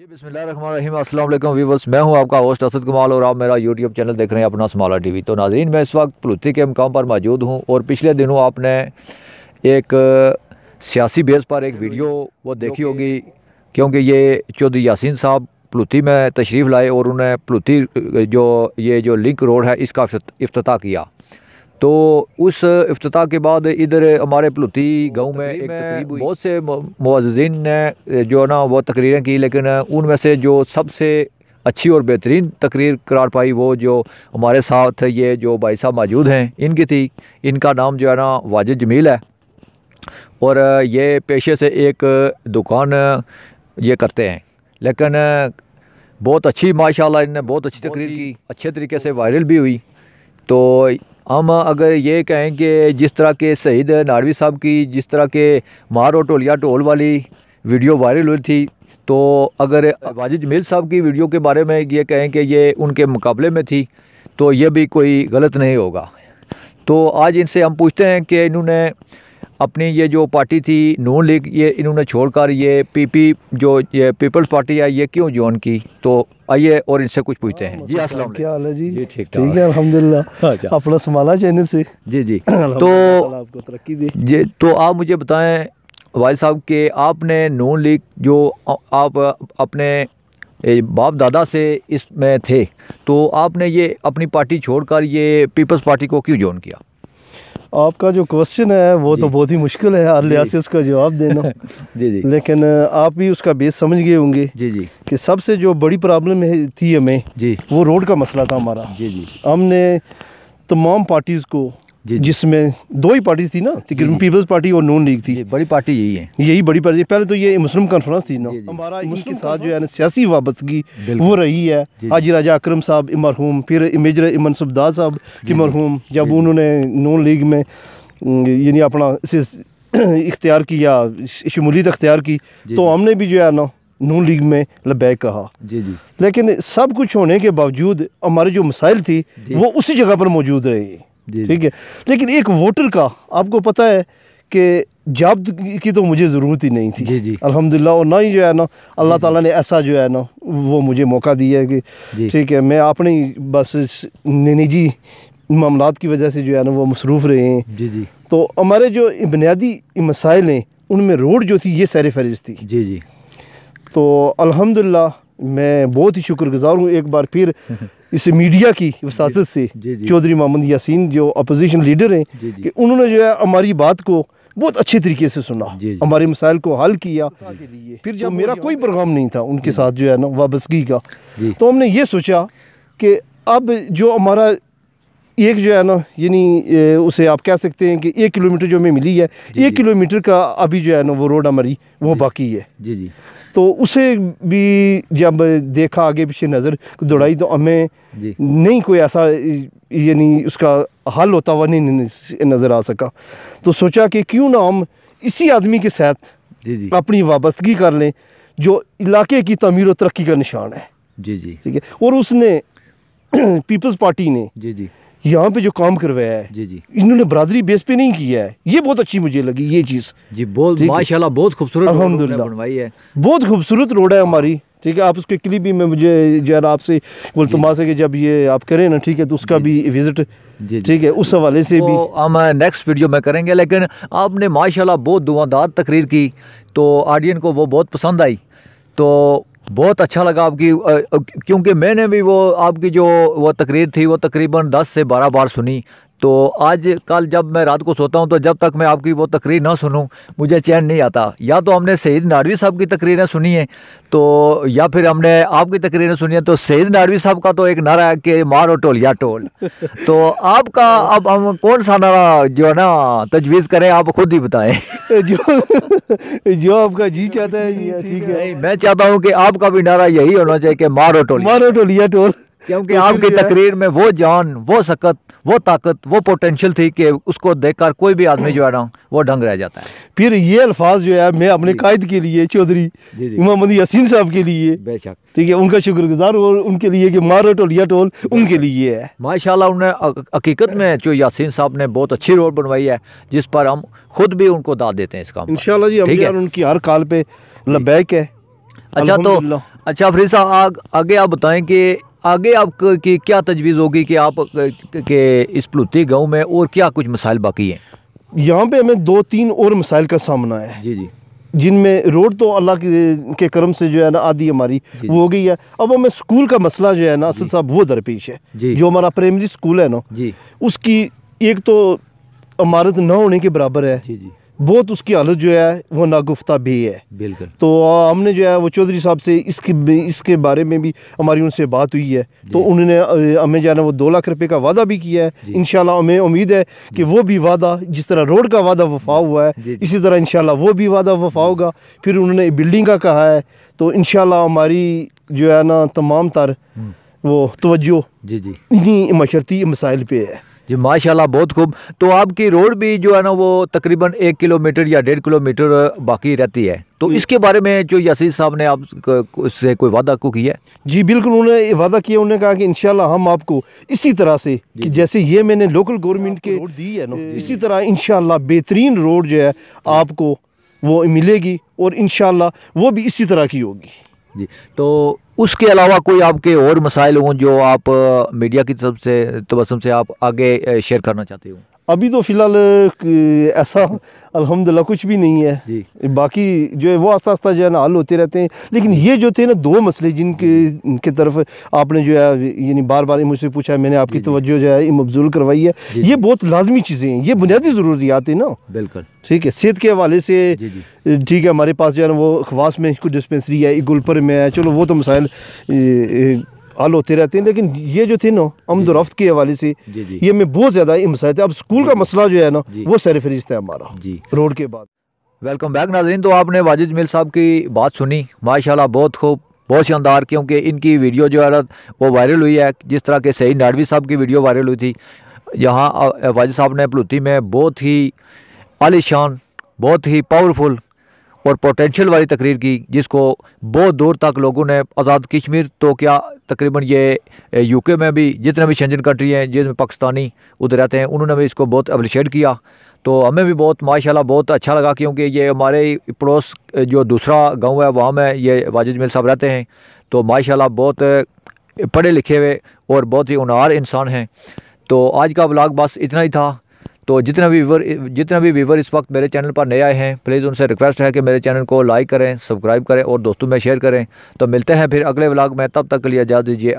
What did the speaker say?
जी बिसमीम अल्लाम वीवर्स मैं हूं आपका होस्ट असद कमाल और आप मेरा यूट्यूब चैनल देख रहे हैं अपना समाला टीवी तो नाजरीन मैं इस वक्त पलूती के मकाम पर मौजूद हूं और पिछले दिनों आपने एक सियासी बेस पर एक वीडियो वो देखी होगी क्योंकि ये चौधरी यासीन साहब पलूती में तशरीफ़ लाए और उन्हें पलूती जो ये जो लिंक रोड है इसका अफ्ताह किया तो उस अफ्ताह के बाद इधर हमारे पलुती गांव में एक तकरीब बहुत से मुआजिन ने जो ना वो तकरीरें की लेकिन उनमें से जो सबसे अच्छी और बेहतरीन तकरीर करार पाई वो जो हमारे साथ ये जो भाई साहब मौजूद हैं इनकी थी इनका नाम जो है ना वाजिद जमील है और ये पेशे से एक दुकान ये करते हैं लेकिन बहुत अच्छी माशाल्लाह इनने बहुत अच्छी तकरीर की अच्छे तरीके से वायरल भी हुई तो हम अगर ये कहें कि जिस तरह के शहीद नारवी साहब की जिस तरह के मारो टोलिया टोल वाली वीडियो वायरल हुई थी तो अगर वाजिद मिल साहब की वीडियो के बारे में ये कहें कि ये उनके मुकाबले में थी तो ये भी कोई गलत नहीं होगा तो आज इनसे हम पूछते हैं कि इन्होंने अपनी ये जो पार्टी थी नून लीग ये इन्होंने छोड़कर ये पीपी जो ये पीपल्स पार्टी है ये क्यों ज्वाइन की तो आइए और इनसे कुछ पूछते हैं जी असल क्या हाल है जी ठीक ठीक है अलहमदिल्ला हाँ हाँ। अपना संभाला चैनल से जी जी तो आपको तरक्की दी जी तो आप मुझे बताएं वाइज साहब के आपने नून लीग जो आप अपने बाप दादा से इसमें थे तो आपने ये अपनी पार्टी छोड़कर ये पीपल्स पार्टी को क्यों ज्वाइन किया आपका जो क्वेश्चन है वो तो बहुत ही मुश्किल है हर लिहाज से उसका जवाब देना जी जी लेकिन आप भी उसका बेस समझ गए होंगे जी जी कि सबसे जो बड़ी प्रॉब्लम थी हमें जी वो रोड का मसला था हमारा जी जी हमने तमाम पार्टीज़ को जिसमें दो ही पार्टी थी ना तकरीबन पीपल्स पार्टी और नून लीग थी बड़ी पार्टी यही है यही बड़ी पार्टी पहले तो ये मुस्लिम कॉन्फ्रेंस थी ना हमारा इनके साथ जो है ना सियासी वाबस्तगी वो रही है हाजी राजा अक्रम साहब मरहूम फिर मेजर सुबदार साहब इमरहूम मरहूम जब उन्होंने नून लीग में यानी अपना इख्तियार किया शमूलियत अख्तियार की तो हमने भी जो है ना नून लीग में लबैक कहा जी जी लेकिन सब कुछ होने के बावजूद हमारे जो मसाइल थी वो उसी जगह पर मौजूद रहे ठीक है लेकिन एक वोटर का आपको पता है कि जॉब की तो मुझे ज़रूरत ही नहीं थी जी जी अलहमदिल्ला और ना ही जो है ना अल्लाह ताला ने ऐसा जो है ना वो मुझे मौका दिया है कि ठीक है मैं अपने बस निजी मामला की वजह से जो है ना वो मसरूफ़ रहे हैं जी जी तो हमारे जो बुनियादी मसाइल हैं उनमें रोड जो थी ये सैर फहरिज थी जी जी तो अलहमदिल्ला मैं बहुत ही शुक्रगुजार हूँ एक बार फिर इस मीडिया की वसात से चौधरी मोहम्मद यासीन जो अपोजिशन लीडर हैं कि उन्होंने जो है हमारी बात को बहुत अच्छे तरीके से सुना हमारे मसाइल को हल किया फिर जब तो मेरा कोई प्रोग्राम नहीं था उनके साथ जो है ना वापसगी का तो हमने ये सोचा कि अब जो हमारा एक जो है ना यानी उसे आप कह सकते हैं कि एक किलोमीटर जो हमें मिली है एक किलोमीटर का अभी जो है ना वो रोड हमारी वो बाकी है जी जी तो उसे भी जब देखा आगे पीछे नज़र दौड़ाई तो हमें नहीं कोई ऐसा यानी उसका हल होता हुआ नहीं नज़र आ सका तो सोचा कि क्यों ना हम इसी आदमी के साथ जी जी अपनी वाबस्तगी कर लें जो इलाके की तमीर और तरक्की का निशान है जी जी ठीक है और उसने पीपल्स पार्टी ने जी जी यहाँ पे जो काम करवाया है जी जी इन्होंने बरादरी बेस पे नहीं किया है ये बहुत अच्छी मुझे लगी ये चीज़ जी बहुत माशाल्लाह बहुत खूबसूरत अलहमदिल्ला बनवाई है बहुत खूबसूरत रोड है हमारी ठीक है आप उसके क्लिप भी मैं मुझे जो है आपसे गुलतमा से कि जब ये आप करें ना ठीक है तो उसका भी विज़िट ठीक है उस हवाले से भी हम नेक्स्ट वीडियो में करेंगे लेकिन आपने माशाल्लाह बहुत दुआदार तकरीर की तो ऑडियन को वो बहुत पसंद आई तो बहुत अच्छा लगा आपकी क्योंकि मैंने भी वो आपकी जो वो तकरीर थी वो तकरीबन 10 से 12 बार सुनी तो आज कल जब मैं रात को सोता हूँ तो जब तक मैं आपकी वो तकरीर ना सुनूँ मुझे चैन नहीं आता या तो हमने सईद नारवी साहब की तकरीरें सुनी हैं तो या फिर हमने आपकी तकरीरें सुनी हैं तो सईद नारवी साहब का तो एक नारा है कि मारो टोल या टोल तो आपका अब हम कौन सा नारा जो है ना तजवीज़ करें आप खुद ही बताएं जो जो आपका जी चाहता है ठीक है मैं चाहता हूँ कि आपका भी नारा यही होना चाहिए कि मारो टोल मारो टोल या टोल क्योंकि तो आपकी तकरीर में वो जान वो सकत वो ताकत वो पोटेंशियल थी कि उसको देखकर कोई भी आदमी जो है ना वो ढंग रह जाता है फिर ये अल्फाज जो है मैं अपने कायद के लिए चौधरी इमाम यसीन साहब के लिए बेशक ठीक है उनका शुक्रगुजार और उनके लिए कि मारो टोल या टोल उनके लिए है माशाल्लाह उन्हें हकीकत में जो यासीन साहब ने बहुत अच्छी रोड बनवाई है जिस पर हम खुद भी उनको दाद देते हैं इस काम इंशाल्लाह जी ठीक है उनकी हर काल पे लबैक है अच्छा तो अच्छा फ्री साहब आगे आप बताएं कि आगे आपकी क्या तजवीज़ होगी कि आप के इस पलूती गाँव में और क्या कुछ मसाइल बाकी हैं यहाँ पे हमें दो तीन और मसाइल का सामना है जी जी जिनमें रोड तो अल्लाह के, के करम से जो है ना आधी हमारी वो हो गई है अब हमें स्कूल का मसला जो है ना असल साहब वो दरपेश है जो हमारा प्राइमरी स्कूल है ना उसकी एक तो इमारत ना होने के बराबर है जी जी बहुत उसकी हालत जो है वो नागुफ्ता भी है बिल्कुल तो हमने जो है वो चौधरी साहब से इसके इसके बारे में भी हमारी उनसे बात हुई है तो उन्होंने हमें जो है वो दो लाख रुपए का वादा भी किया है इन हमें उम्मीद है कि वो भी वादा जिस तरह रोड का वादा वफा हुआ है इसी तरह इन वो भी वादा वफा होगा फिर उन्होंने बिल्डिंग का कहा है तो इन हमारी जो है ना तमाम तर हम्म। वो तोज्जो जी जी इन्हीं मशरती मसाइल पे है जी माशाल्लाह बहुत खूब तो आपकी रोड भी जो है ना वो तकरीबन एक किलोमीटर या डेढ़ किलोमीटर बाकी रहती है तो इसके बारे में जो यासीर साहब ने आप कोई वादा को किया जी बिल्कुल उन्होंने वादा किया उन्होंने कहा कि इन हम आपको इसी तरह से कि जैसे ये मैंने लोकल गवर्नमेंट के रोड दी है ना इसी तरह इन बेहतरीन रोड जो है आपको वो मिलेगी और इन वो भी इसी तरह की होगी जी तो उसके अलावा कोई आपके और मसाइल हों जो आप मीडिया की तरफ से तबसम से आप आगे शेयर करना चाहते हो अभी तो फ़िलहाल ऐसा अल्हम्दुलिल्लाह कुछ भी नहीं है जी। बाकी जो है वो आस्ता आस्ता जो है ना हल होते रहते हैं लेकिन ये जो थे ना दो मसले जिनके के तरफ आपने जो है यानी बार बार मुझसे पूछा है मैंने आपकी तवज्जो जो है मबजूल करवाई है ये बहुत लाजमी चीज़ें हैं ये बुनियादी ज़रूरियात है ना बिल्कुल ठीक है सेहत के हवाले से ठीक है हमारे पास जो है ना वो खवास में कुछ डिस्पेंसरी है गुलपर में है चलो वो तो मसाइल हल होते रहते हैं लेकिन ये जो थी ना आमदरफ्त के हवाले से ये में बहुत ज़्यादा हिमसायत है अब स्कूल का मसला जो है ना वो सर फहरिस्त है हमारा रोड के बाद वेलकम बैक नाजरीन तो आपने वाजिद मिल साहब की बात सुनी माशा बहुत खूब बहुत शानदार क्योंकि इनकी वीडियो जो है वो वायरल हुई है जिस तरह के सही नाडवी साहब की वीडियो वायरल हुई थी यहाँ वाजिद साहब ने पलूती में बहुत ही आलिशान बहुत ही पावरफुल और पोटेंशियल वाली तकरीर की जिसको बहुत दूर तक लोगों ने आज़ाद कश्मीर तो क्या तकरीबन ये यूके में भी जितने भी शंजन कंट्री हैं जिसमें पाकिस्तानी उधर रहते हैं उन्होंने भी इसको बहुत अप्रिशिएट किया तो हमें भी बहुत माशाल्लाह बहुत अच्छा लगा क्योंकि ये हमारे पड़ोस जो दूसरा गांव है वहाँ में ये वाजिद मिल साहब रहते हैं तो माशाल्लाह बहुत पढ़े लिखे हुए और बहुत ही उनार इंसान हैं तो आज का ब्लॉग बस इतना ही था तो जितने भी व्यूवर जितने भी व्यूवर इस वक्त मेरे चैनल पर नए आए हैं प्लीज़ उनसे रिक्वेस्ट है कि मेरे चैनल को लाइक करें सब्सक्राइब करें और दोस्तों में शेयर करें तो मिलते हैं फिर अगले व्लाग में तब तक के लिए इजाज़ दीजिए